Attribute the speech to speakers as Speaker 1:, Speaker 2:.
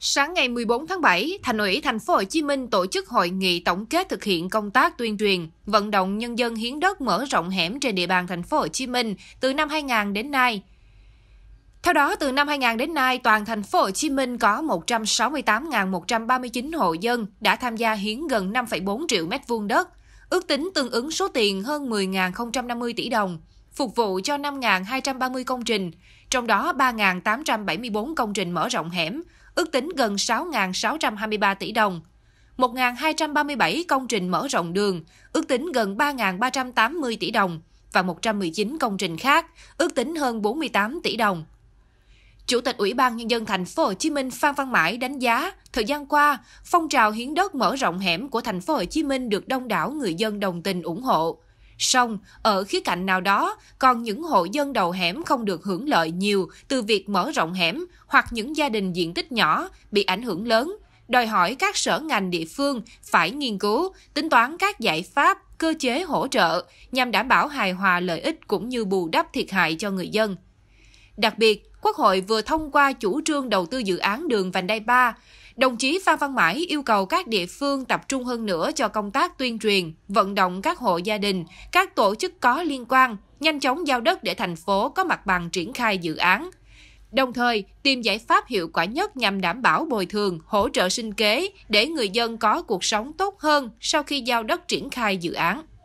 Speaker 1: Sáng ngày 14 tháng 7, Thành ủy Thành phố Hồ Chí Minh tổ chức hội nghị tổng kết thực hiện công tác tuyên truyền, vận động nhân dân hiến đất mở rộng hẻm trên địa bàn Thành phố Hồ Chí Minh từ năm 2000 đến nay. Theo đó, từ năm 2000 đến nay, toàn thành phố Hồ Chí Minh có 168.139 hộ dân đã tham gia hiến gần 5,4 triệu mét vuông đất, ước tính tương ứng số tiền hơn 10.050 tỷ đồng, phục vụ cho 5.230 công trình, trong đó 3.874 công trình mở rộng hẻm, ước tính gần 6.623 tỷ đồng. 1.237 công trình mở rộng đường, ước tính gần 3.380 tỷ đồng và 119 công trình khác, ước tính hơn 48 tỷ đồng. Chủ tịch Ủy ban nhân dân thành phố Hồ Chí Minh Phan Văn Mãi đánh giá, thời gian qua, phong trào hiến đất mở rộng hẻm của thành phố Hồ Chí Minh được đông đảo người dân đồng tình ủng hộ. Song, ở khía cạnh nào đó, còn những hộ dân đầu hẻm không được hưởng lợi nhiều từ việc mở rộng hẻm hoặc những gia đình diện tích nhỏ bị ảnh hưởng lớn, đòi hỏi các sở ngành địa phương phải nghiên cứu, tính toán các giải pháp, cơ chế hỗ trợ nhằm đảm bảo hài hòa lợi ích cũng như bù đắp thiệt hại cho người dân. Đặc biệt, Quốc hội vừa thông qua chủ trương đầu tư dự án đường vành đai 3, Đồng chí Phan Văn Mãi yêu cầu các địa phương tập trung hơn nữa cho công tác tuyên truyền, vận động các hộ gia đình, các tổ chức có liên quan nhanh chóng giao đất để thành phố có mặt bằng triển khai dự án. Đồng thời, tìm giải pháp hiệu quả nhất nhằm đảm bảo bồi thường, hỗ trợ sinh kế để người dân có cuộc sống tốt hơn sau khi giao đất triển khai dự án.